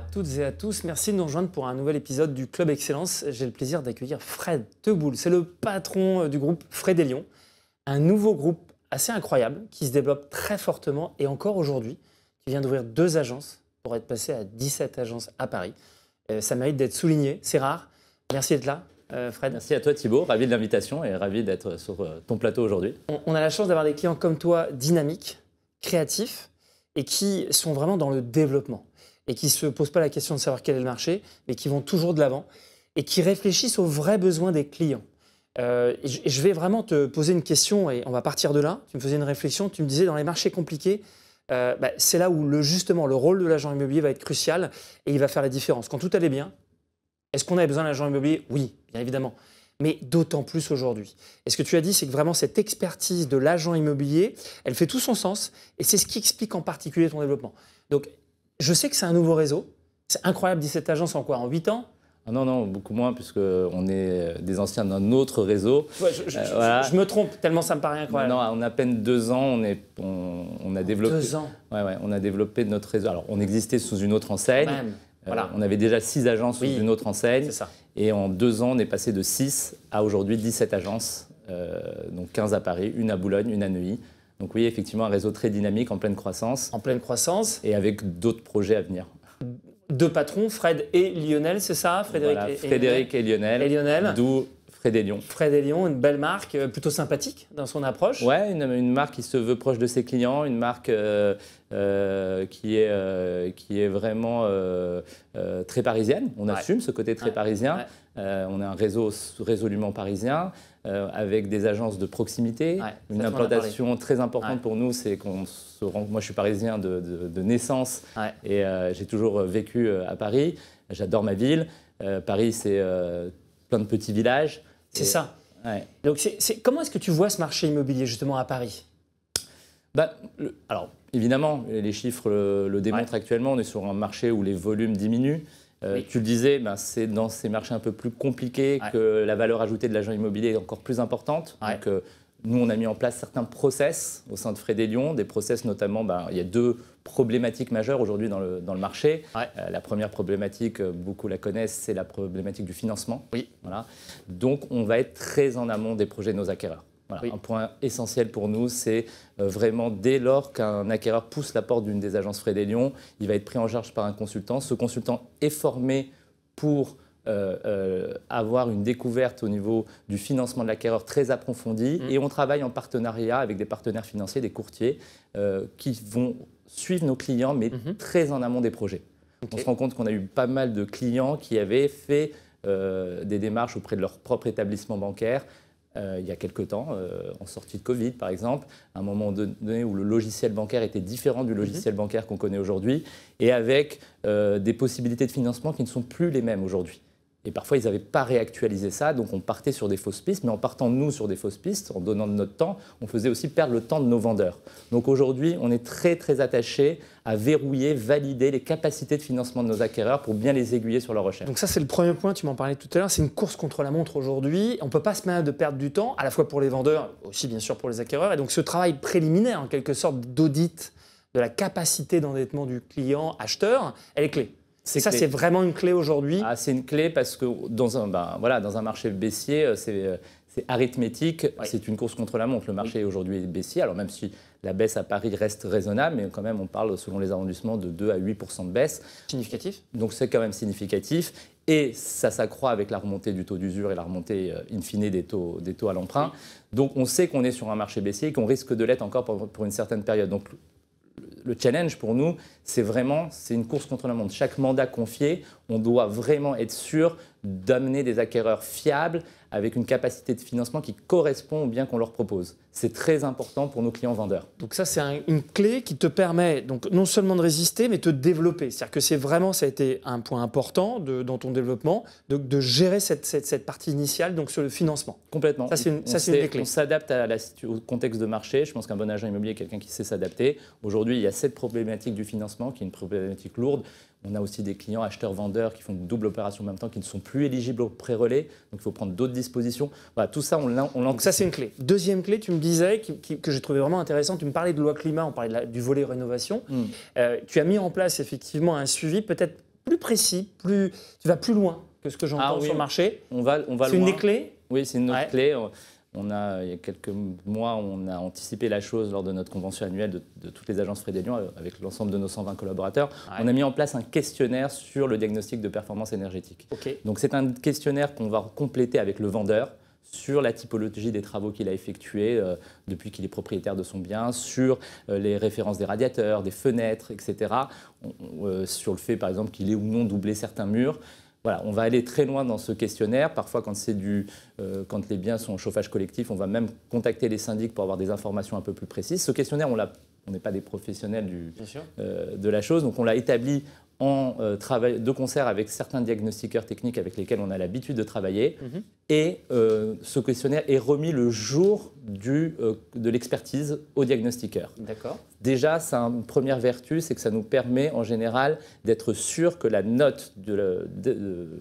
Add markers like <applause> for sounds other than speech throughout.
à toutes et à tous. Merci de nous rejoindre pour un nouvel épisode du Club Excellence. J'ai le plaisir d'accueillir Fred Teboul. C'est le patron euh, du groupe Fred et Lyon, un nouveau groupe assez incroyable qui se développe très fortement et encore aujourd'hui, qui vient d'ouvrir deux agences pour être passé à 17 agences à Paris. Euh, ça mérite d'être souligné, c'est rare. Merci d'être là. Euh, Fred. Merci à toi Thibault, ravi de l'invitation et ravi d'être sur ton plateau aujourd'hui. on a la chance d'avoir des clients comme toi dynamiques, créatifs et qui sont vraiment dans le développement et qui ne se posent pas la question de savoir quel est le marché, mais qui vont toujours de l'avant et qui réfléchissent aux vrais besoins des clients. Euh, et je vais vraiment te poser une question et on va partir de là. Tu me faisais une réflexion, tu me disais dans les marchés compliqués, euh, bah, c'est là où le, justement le rôle de l'agent immobilier va être crucial et il va faire la différence. Quand tout allait bien, est-ce qu'on avait besoin d'un agent immobilier Oui, bien évidemment. Mais d'autant plus aujourd'hui. Et ce que tu as dit, c'est que vraiment cette expertise de l'agent immobilier, elle fait tout son sens et c'est ce qui explique en particulier ton développement. Donc je sais que c'est un nouveau réseau. C'est incroyable, 17 agences en quoi En 8 ans ah non, non, beaucoup moins, puisqu'on est euh, des anciens d'un autre réseau. Euh, je, me trompe, tellement ça me paraît incroyable. Non, on a à peine deux ans, on, est, on, a développé. Deux ans on a développé notre réseau. Alors, on existait sous une autre enseigne. Euh, voilà. on avait déjà six agences sous une autre enseigne. Et en deux ans, on est passé de 6 à aujourd'hui 17 agences, donc 15 à Paris, une à Boulogne, une à Neuilly. Donc oui, effectivement, un réseau très dynamique, en pleine croissance. En pleine croissance. Et avec d'autres projets à venir. Deux patrons, Fred et Lionel, c'est ça Frédéric, voilà, et, Frédéric et, Lionel. Et Lionel. D'où Fred et Lion. Fred et Lion, une belle marque, euh, plutôt sympathique dans son approche. Ouais, une, marque qui se veut proche de ses clients, une marque euh, euh, qui, est, qui est vraiment très parisienne. On assume ce côté très parisien. on a un réseau résolument parisien. Euh, avec des agences de proximité. une implantation très importante pour nous, c'est qu'on se rend. Moi, je suis parisien de, de, naissance et euh, j'ai toujours euh, vécu à Paris. J'adore ma ville. Paris, c'est plein de petits villages. C'est ça. Donc, comment est-ce que tu vois ce marché immobilier justement à Paris bah, Alors, évidemment, les chiffres le démontrent actuellement. On est sur un marché où les volumes diminuent. Euh, tu le disais, ben, c'est dans ces marchés un peu plus compliqués que la valeur ajoutée de l'agent immobilier est encore plus importante. Euh, nous, on a mis en place certains process au sein de Fred Lyon, des process notamment, ben, il y a deux problématiques majeures aujourd'hui dans le, dans le, marché. Euh, la première problématique, beaucoup la connaissent, c'est la problématique du financement. Voilà. Donc, on va être très en amont des projets de nos acquéreurs. Un point essentiel pour nous, c'est euh, vraiment dès lors qu'un acquéreur pousse la porte d'une des agences Frédé Lyon, il va être pris en charge par un consultant. Ce consultant est formé pour euh, euh, avoir une découverte au niveau du financement de l'acquéreur très approfondie. Mm. Et on travaille en partenariat avec des partenaires financiers, des courtiers, qui vont suivre nos clients, mais mm-hmm. très en amont des projets. On se rend compte qu'on a eu pas mal de clients qui avaient fait des démarches auprès de leur propre établissement bancaire, euh, il y a quelque temps, euh, en sortie de Covid par exemple, à un moment donné où le logiciel bancaire était différent du mhm. logiciel bancaire qu'on connaît aujourd'hui, et avec euh, des possibilités de financement qui ne sont plus les mêmes aujourd'hui. Et parfois, ils n'avaient pas réactualisé ça, donc on partait sur des fausses pistes, mais en partant nous sur des fausses pistes, en donnant de notre temps, on faisait aussi perdre le temps de nos vendeurs. Donc aujourd'hui, on est très très attaché à verrouiller, valider les capacités de financement de nos acquéreurs pour bien les aiguiller sur leur recherche. Donc ça, c'est le premier point, tu m'en parlais tout à l'heure, c'est une course contre la montre aujourd'hui. On ne peut pas se permettre de perdre du temps, à la fois pour les vendeurs, aussi bien sûr pour les acquéreurs. Et donc ce travail préliminaire, en quelque sorte, d'audit de la capacité d'endettement du client acheteur, elle est clé ça, c'est vraiment une clé aujourd'hui ah, C'est une clé parce que dans un, bah, voilà, dans un marché baissier, euh, euh, c'est arithmétique, c'est une course contre la montre. Le marché aujourd'hui est baissier, alors même si la baisse à Paris reste raisonnable, mais quand même, on parle, selon les arrondissements, de 2 à 8 de baisse. Significatif Donc c'est quand même significatif. Et ça s'accroît avec la remontée du taux d'usure et la remontée, euh, in fine, des taux, des taux à l'emprunt. Donc on sait qu'on est sur un marché baissier et qu'on risque de l'être encore pour, pour une certaine période. Donc le challenge pour nous, c'est vraiment c'est une course contre la monde. Chaque mandat confié, on doit vraiment être sûr d'amener des acquéreurs fiables avec une capacité de financement qui correspond au bien qu'on leur propose. C'est très important pour nos clients vendeurs. Donc ça, c'est une clé qui te permet donc non seulement de résister, mais de te développer. C'est-à-dire que c'est vraiment, ça a été un point important de, dans ton développement, de, gérer cette, cette, partie initiale, donc sur le financement. Complètement. Ça, c'est une, une, des clés. On s'adapte au contexte de marché. Je pense qu'un bon agent immobilier est quelqu'un qui sait s'adapter. Aujourd'hui, il y a cette problématique du financement qui est une problématique lourde. On a aussi des clients acheteurs-vendeurs qui font une double opération en même temps, qui ne sont plus éligibles au pré-relais. Donc il faut prendre d'autres dispositions. tout ça, on l'entend. Ça, c'est une clé. Deuxième clé, tu me disais, que j'ai trouvé vraiment intéressante, tu me parlais de loi climat, on parlait du volet rénovation. Hmm. Euh, tu as mis en place effectivement un suivi peut-être plus précis, plus, tu vas plus loin que ce que j'entends ah, sur le marché. On va, on va C'est une des clés Oui, c'est une clé. On a, il y a quelques mois, on a anticipé la chose lors de notre convention annuelle de, toutes les agences Frédéric euh, avec l'ensemble de nos 120 collaborateurs. On a mis en place un questionnaire sur le diagnostic de performance énergétique. Donc c'est un questionnaire qu'on va compléter avec le vendeur sur la typologie des travaux qu'il a effectués euh, depuis qu'il est propriétaire de son bien, sur euh, les références des radiateurs, des fenêtres, etc., sur le fait par exemple qu'il ait ou non doublé certains murs. Voilà, on va aller très loin dans ce questionnaire. Parfois, quand, euh, les biens sont en chauffage collectif, on va même contacter les syndics pour avoir des informations un peu plus précises. Ce questionnaire, on l'a on n'est pas des professionnels euh, de la chose. Donc on l'a établi euh, de concert avec certains diagnostiqueurs techniques avec lesquels on a l'habitude de travailler. Mhm. Et euh, ce questionnaire est remis le jour du, euh, de l'expertise au diagnostiqueur. D'accord. Déjà, c'est une première vertu, c'est que ça nous permet en général d'être sûr que la note de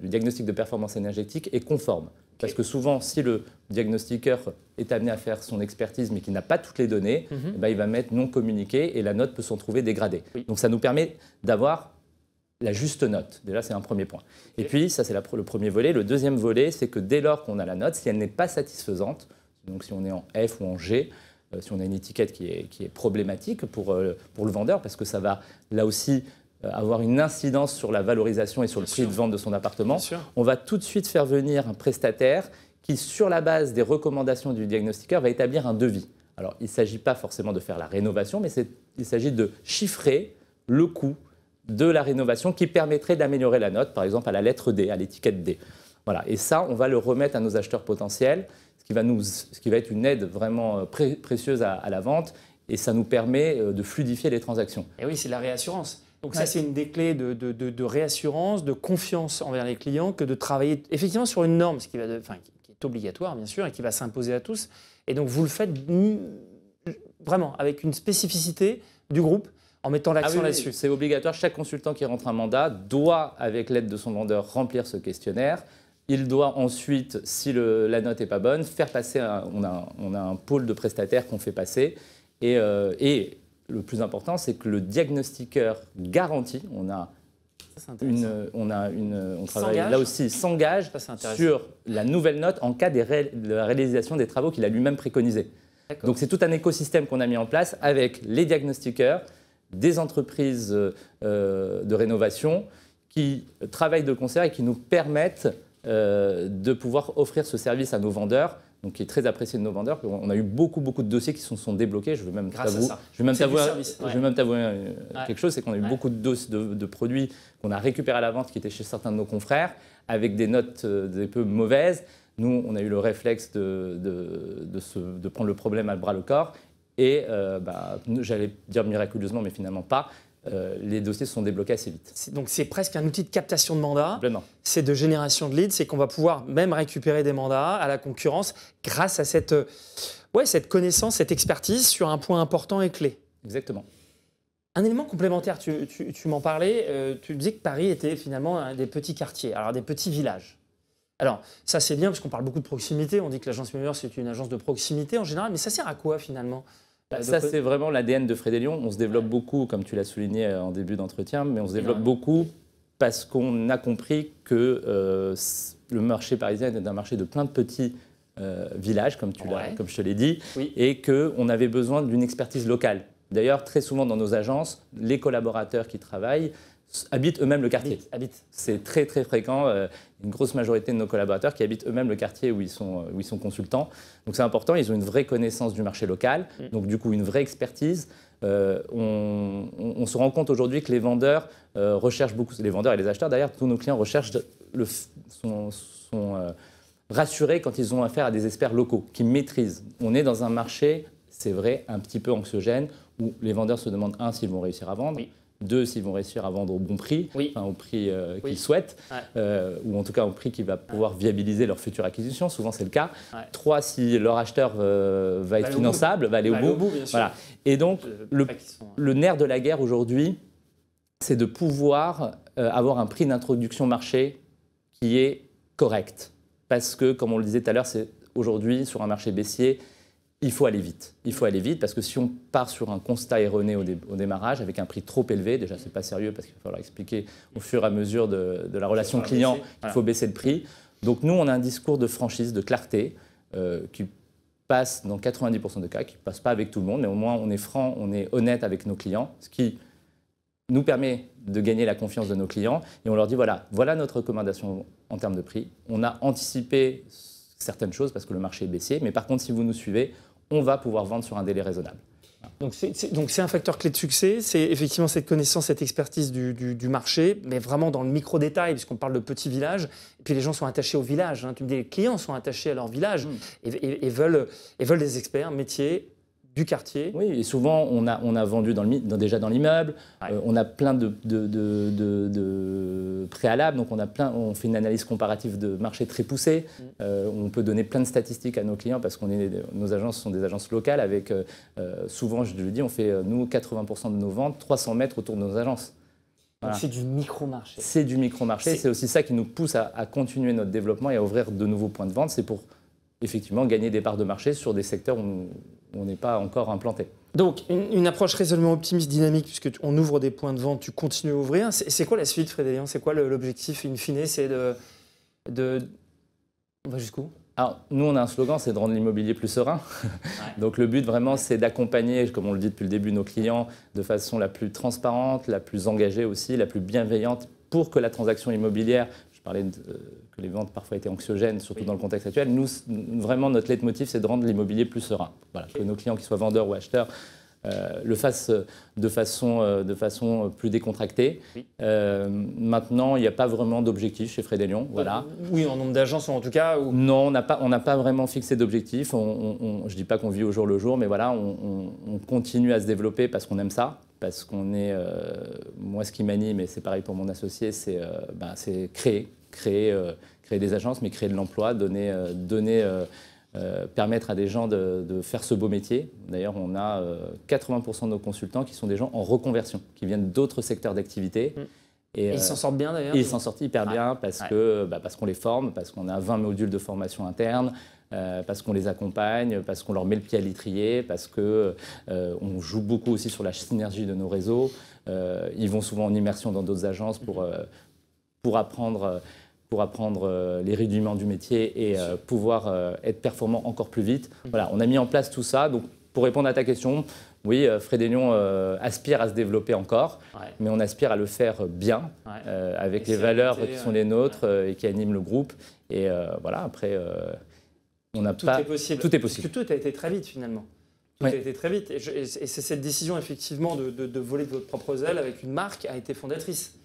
du diagnostic de performance énergétique est conforme. Parce que souvent, si le diagnostiqueur est amené à faire son expertise mais qu'il n'a pas toutes les données, mhm. eh ben, il va mettre non communiqué et la note peut s'en trouver dégradée. Donc ça nous permet d'avoir la juste note. Déjà, c'est un premier point. Et puis, ça, c'est le premier volet. Le deuxième volet, c'est que dès lors qu'on a la note, si elle n'est pas satisfaisante, donc si on est en F ou en G, euh, si on a une étiquette qui est, problématique pour, euh, pour le vendeur, parce que ça va là aussi euh, avoir une incidence sur la valorisation et sur le prix de vente de son appartement, on va tout de suite faire venir un prestataire qui, sur la base des recommandations du diagnostiqueur, va établir un devis. Alors, il ne s'agit pas forcément de faire la rénovation, mais il s'agit de chiffrer le coût de la rénovation qui permettrait d'améliorer la note, par exemple à la lettre D, à l'étiquette D. Voilà. Et ça, on va le remettre à nos acheteurs potentiels, ce qui va, nous, ce qui va être une aide vraiment euh, précieuse à, la vente, et ça nous permet euh, de fluidifier les transactions. Et oui, c'est la réassurance. Donc ça, c'est une des clés de, réassurance, de confiance envers les clients, que de travailler effectivement sur une norme, ce qui est obligatoire, bien sûr, et qui va s'imposer à tous. Et donc, vous le faites vraiment avec une spécificité du groupe en mettant l'accent ah là-dessus. C'est obligatoire. Chaque consultant qui rentre un mandat doit, avec l'aide de son vendeur, remplir ce questionnaire. Il doit ensuite, si la note n'est pas bonne, faire passer. Un, on, a, un pôle de prestataires qu'on fait passer. Euh, et, le plus important, c'est que le diagnostiqueur garantit. On a une, on travaille là aussi, s'engage sur la nouvelle note en cas de réalisation des travaux qu'il a lui-même préconisé. Donc c'est tout un écosystème qu'on a mis en place avec les diagnostiqueurs, des entreprises euh, euh, de rénovation qui travaillent de concert et qui nous permettent euh, de pouvoir offrir ce service à nos vendeurs donc qui est très apprécié de nos vendeurs. On a eu beaucoup, beaucoup de dossiers qui se sont, débloqués. Je vais même t'avouer quelque chose, c'est qu'on a eu beaucoup de, de, de produits qu'on a récupérés à la vente qui étaient chez certains de nos confrères, avec des notes un peu mauvaises. Nous, on a eu le réflexe de, prendre le problème à bras le corps et euh, bah, j'allais dire miraculeusement, mais finalement pas, euh, les dossiers se sont débloqués assez vite. Donc c'est presque un outil de captation de mandats. C'est de génération de leads, c'est qu'on va pouvoir même récupérer des mandats à la concurrence grâce à cette, euh, ouais, cette connaissance, cette expertise sur un point important et clé. Exactement. Un élément complémentaire, tu, m'en parlais, tu disais que Paris était finalement des petits quartiers, alors des petits villages. Alors, ça c'est bien parce qu'on parle beaucoup de proximité, on dit que l'agence Meilleur c'est une agence de proximité en général, mais ça sert à quoi finalement bah, ça, euh, c'est vraiment l'ADN de Lyon, On se développe beaucoup, comme tu l'as souligné euh, en début d'entretien, mais on se développe beaucoup parce qu'on a compris que euh, le marché parisien est un marché de plein de petits villages, comme, tu je te l'ai dit, et qu'on avait besoin d'une expertise locale. D'ailleurs, très souvent dans nos agences, les collaborateurs qui travaillent habitent eux-mêmes le quartier. C'est très très fréquent. Euh, une grosse majorité de nos collaborateurs qui habitent eux-mêmes le quartier où ils sont, euh, où ils sont consultants. Donc c'est important, ils ont une vraie connaissance du marché local, mm. donc du coup une vraie expertise. Euh, on, on, se rend compte aujourd'hui que les vendeurs recherchent beaucoup, les vendeurs et les acheteurs d'ailleurs, tous nos clients recherchent, le, sont, sont rassurés quand ils ont affaire à des experts locaux qui maîtrisent. On est dans un marché, c'est vrai, un petit peu anxiogène, où les vendeurs se demandent, un, s'ils vont réussir à vendre. Deux, s'ils vont réussir à vendre au bon prix, enfin, au prix euh, qu'ils souhaitent, euh, ou en tout cas au prix qui va pouvoir viabiliser leur future acquisition, souvent c'est le cas. Trois, si leur acheteur euh, va, être finançable, va aller au bout. Voilà. Et donc, le, le, nerf de la guerre aujourd'hui, c'est de pouvoir avoir un prix d'introduction marché qui est correct. Parce que, comme on le disait tout à l'heure, c'est aujourd'hui, sur un marché baissier, il faut aller vite. Il faut aller vite parce que si on part sur un constat erroné au, démarrage avec un prix trop élevé, déjà c'est pas sérieux parce qu'il va falloir expliquer au fur et à mesure de, la relation client qu'il faut baisser le prix. Donc nous, on a un discours de franchise, de clarté euh, qui passe dans 90% des cas, qui ne passe pas avec tout le monde, mais au moins on est franc, on est honnête avec nos clients, ce qui nous permet de gagner la confiance de nos clients et on leur dit voilà, voilà notre recommandation en termes de prix. On a anticipé certaines choses parce que le marché est baissier, mais par contre si vous nous suivez, on va pouvoir vendre sur un délai raisonnable. Donc c'est un facteur clé de succès, c'est effectivement cette connaissance, cette expertise du, marché, mais vraiment dans le micro-détail, puisqu'on parle de petits villages, et puis les gens sont attachés au village, hein. tu me dis, les clients sont attachés à leur village mm. veulent, et veulent des experts, métiers, du quartier. Oui, et souvent, on a, on a vendu dans le, dans, déjà dans l'immeuble, euh, on a plein de, de, préalables, donc on, a plein, on fait une analyse comparative de marché très poussée, mm. euh, on peut donner plein de statistiques à nos clients parce que nos agences sont des agences locales avec, euh, souvent, je le dis, on fait, nous, 80% de nos ventes, 300 mètres autour de nos agences. C'est du micro-marché. C'est du micro-marché, c'est aussi ça qui nous pousse à, à continuer notre développement et à ouvrir de nouveaux points de vente, c'est pour effectivement gagner des parts de marché sur des secteurs où nous on n'est pas encore implanté. Donc, une, approche résolument optimiste, dynamique, puisque on ouvre des points de vente, tu continues à ouvrir. C'est quoi la suite, Frédéric C'est quoi l'objectif in fine C'est de, de. On va jusqu'où alors, nous, on a un slogan, c'est de rendre l'immobilier plus serein. <laughs> Donc, le but vraiment, c'est d'accompagner, comme on le dit depuis le début, nos clients de façon la plus transparente, la plus engagée aussi, la plus bienveillante pour que la transaction immobilière vous que les ventes parfois étaient anxiogènes, surtout dans le contexte actuel. Nous, vraiment, notre leitmotiv, c'est de rendre l'immobilier plus serein. Que nos clients, qu'ils soient vendeurs ou acheteurs, euh, le fassent de façon, euh, de façon plus décontractée. Euh, maintenant, il n'y a pas vraiment d'objectif chez Frédélyon. Voilà. Oui, en nombre d'agences en tout cas Non, on n'a pas, on pas vraiment fixé d'objectif. je ne dis pas qu'on vit au jour le jour, mais voilà, on, continue à se développer parce qu'on aime ça. Parce qu'on est, moi ce qui m'anime, et c'est pareil pour mon associé, c'est bah, créer, créer, euh, créer des agences, mais créer de l'emploi, donner, euh, donner euh, permettre à des gens de, faire ce beau métier. D'ailleurs, on a 80% de nos consultants qui sont des gens en reconversion, qui viennent d'autres secteurs d'activité. Mm. Et, ils s'en sortent bien d'ailleurs Ils s'en sortent hyper bien parce que bah, parce qu'on les forme, parce qu'on a 20 modules de formation interne, parce qu'on les accompagne, parce qu'on leur met le pied à l'étrier, parce que on joue beaucoup aussi sur la synergie de nos réseaux. ils vont souvent en immersion dans d'autres agences pour, mm. pour apprendre pour apprendre euh, les rudiments du métier et euh, pouvoir euh, être performant encore plus vite. Mm. Voilà, on a mis en place tout ça. Donc, pour répondre à ta question, oui, Frédélyon aspire à se développer encore, mais on aspire à le faire bien, avec les valeurs qui sont les nôtres et qui animent le groupe. Et voilà, après, on n'a pas. Est possible. Tout est possible. tout a été très vite finalement. Tout a été très vite. Et, c'est cette décision, effectivement, de, voler de votre propre aile avec une marque a été fondatrice.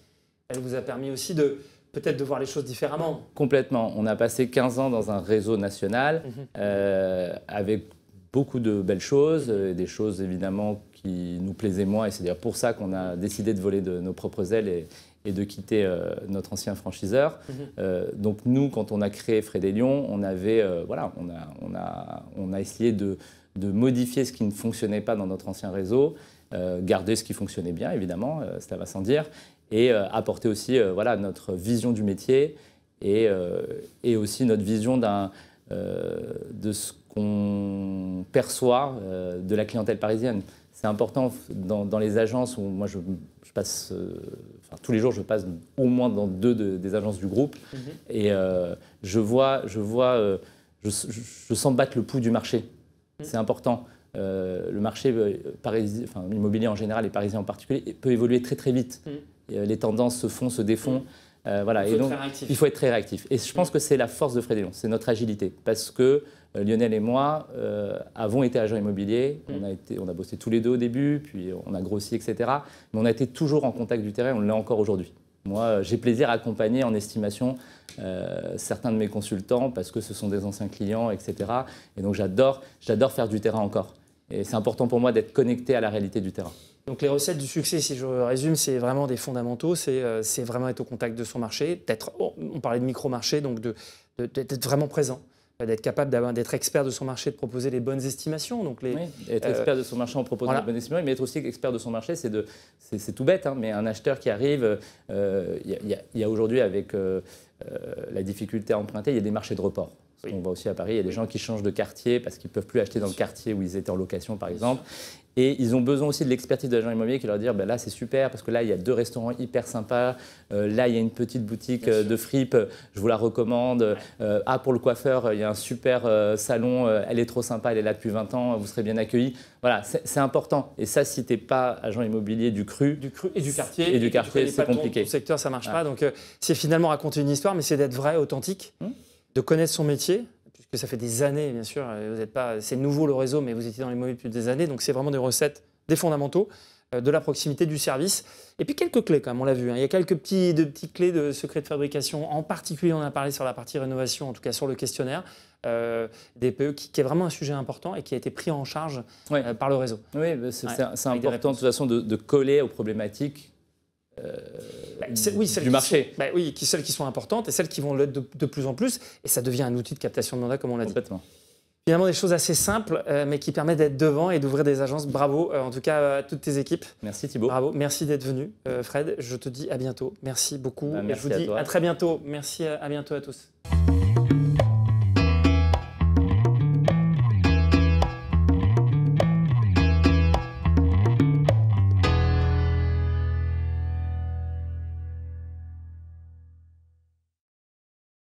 Elle vous a permis aussi de, peut-être de voir les choses différemment. Complètement. On a passé 15 ans dans un réseau national mhm. euh, avec beaucoup de belles choses, euh, des choses évidemment qui nous plaisaient moins, et c'est d'ailleurs pour ça qu'on a décidé de voler de nos propres ailes et, de quitter euh, notre ancien franchiseur. Mhm. donc nous, quand on a créé Fred Lyon, on avait, voilà, on a, on a, essayé de, de, modifier ce qui ne fonctionnait pas dans notre ancien réseau, garder ce qui fonctionnait bien, évidemment, ça va sans dire, et euh, apporter aussi euh, voilà, notre vision du métier et, euh, et aussi notre vision de ce qu'on perçoit de la clientèle parisienne. C'est important dans, les agences où moi je, passe, enfin, tous les jours je passe au moins dans deux des agences du groupe mm-hmm. et je vois, je vois je, sens battre le pouls du marché. Mm. C'est important. le marché parisien, enfin, immobilier en général et parisien en particulier peut évoluer très très vite. Mm. Euh, les tendances se font, se défont. Mm. Euh, il faut et donc, être très il faut être très réactif. Et je pense que c'est la force de Frédéric, c'est notre agilité. Parce que euh, Lionel et moi avons été agents immobiliers, mm. on, a bossé tous les deux au début, puis on a grossi, etc. Mais on a été toujours en contact du terrain, on l'est encore aujourd'hui. Moi, j'ai plaisir à accompagner en estimation certains de mes consultants parce que ce sont des anciens clients, etc. Et donc j'adore faire du terrain encore. Et c'est important pour moi d'être connecté à la réalité du terrain. Donc les recettes du succès, si je résume, c'est vraiment des fondamentaux, c'est euh, vraiment être au contact de son marché, oh, on parlait de micro-marché, donc d'être vraiment présent d'être capable d'être expert de son marché, de proposer les bonnes estimations. Donc oui, être euh, expert de son marché en proposant les bonnes estimations, mais être aussi expert de son marché, c'est tout bête, hein, mais un acheteur qui arrive, euh, il y a, aujourd'hui avec la difficulté à emprunter, il y a des marchés de report. On voit aussi à Paris, il y a des gens qui changent de quartier parce qu'ils ne peuvent plus acheter dans le quartier où ils étaient en location, par exemple. Et ils ont besoin aussi de l'expertise de l'agent immobilier qui leur dit ben là c'est super parce que là il y a deux restaurants hyper sympas, euh, là il y a une petite boutique euh, de fripes, je vous la recommande. Euh, ah pour le coiffeur il y a un super salon, elle est trop sympa, elle est là depuis 20 ans, vous serez bien accueillis. Voilà c'est important. Et ça si t'es pas agent immobilier du cru, du cru et du quartier et du quartier c'est compliqué. Du secteur ça marche pas donc c'est finalement raconter une histoire mais c'est d'être vrai, authentique. Hum de connaître son métier, puisque ça fait des années, bien sûr, euh, vous n'êtes pas, c'est nouveau le réseau, mais vous étiez dans les mauvais depuis des années, donc c'est vraiment des recettes, des fondamentaux, euh, de la proximité, du service. Et puis quelques clés, comme on l'a vu. Hein. Il y a quelques petits, de, clés de secret de fabrication. En particulier, on a parlé sur la partie rénovation, en tout cas sur le questionnaire. Euh, des PE qui, est vraiment un sujet important et qui a été pris en charge par le réseau. Oui, bah, c'est important de toute façon de coller aux problématiques euh, bah, oui, du marché. Bah, oui, qui, celles qui sont importantes et celles qui vont l'être de, plus en plus. Et ça devient un outil de captation de mandat comme on l'a dit. Finalement, des choses assez simples, euh, mais qui permettent d'être devant et d'ouvrir des agences. Bravo, euh, en tout cas, à toutes tes équipes. Merci Thibault. Bravo, merci d'être venu, Fred. Je te dis à bientôt. Merci beaucoup. Bah, et je vous dis à très bientôt. Merci à bientôt à tous.